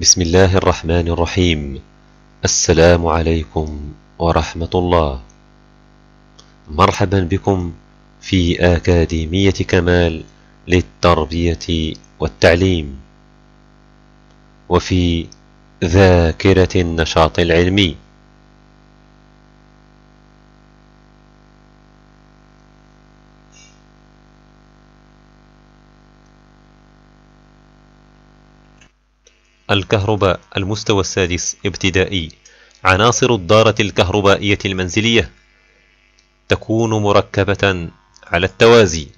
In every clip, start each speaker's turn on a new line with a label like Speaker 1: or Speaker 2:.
Speaker 1: بسم الله الرحمن الرحيم السلام عليكم ورحمة الله مرحبا بكم في أكاديمية كمال للتربية والتعليم وفي ذاكرة النشاط العلمي الكهرباء المستوى السادس ابتدائي عناصر الدارة الكهربائية المنزلية تكون مركبة على التوازي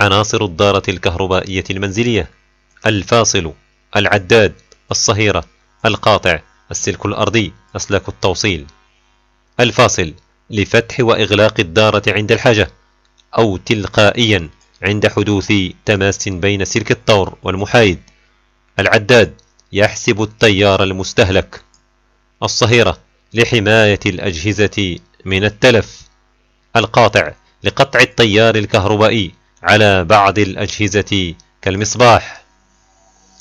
Speaker 1: عناصر الدارة الكهربائية المنزلية الفاصل العداد الصهيرة القاطع السلك الأرضي أسلاك التوصيل الفاصل لفتح وإغلاق الدارة عند الحاجة أو تلقائيا عند حدوث تماس بين سلك الطور والمحايد العداد يحسب التيار المستهلك الصهيرة لحماية الأجهزة من التلف القاطع لقطع التيار الكهربائي على بعض الأجهزة كالمصباح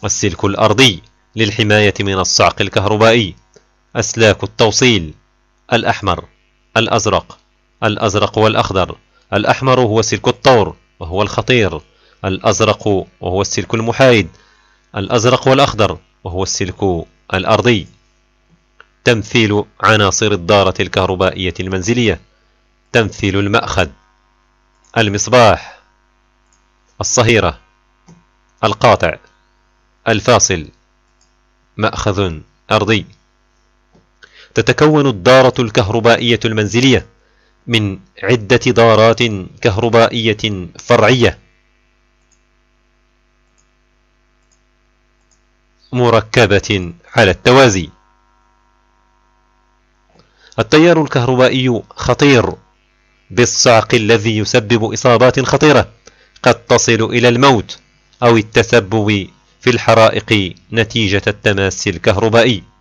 Speaker 1: السلك الأرضي للحماية من الصعق الكهربائي أسلاك التوصيل الأحمر الأزرق الأزرق والأخضر الأحمر هو سلك الطور وهو الخطير الأزرق وهو السلك المحايد الأزرق والأخضر وهو السلك الأرضي تمثيل عناصر الدارة الكهربائية المنزلية تمثيل المأخذ المصباح الصهيرة القاطع الفاصل مأخذ أرضي تتكون الدارة الكهربائية المنزلية من عدة دارات كهربائية فرعية مركبة على التوازي التيار الكهربائي خطير بالصعق الذي يسبب إصابات خطيرة قد تصل إلى الموت أو التسبب في الحرائق نتيجة التماس الكهربائي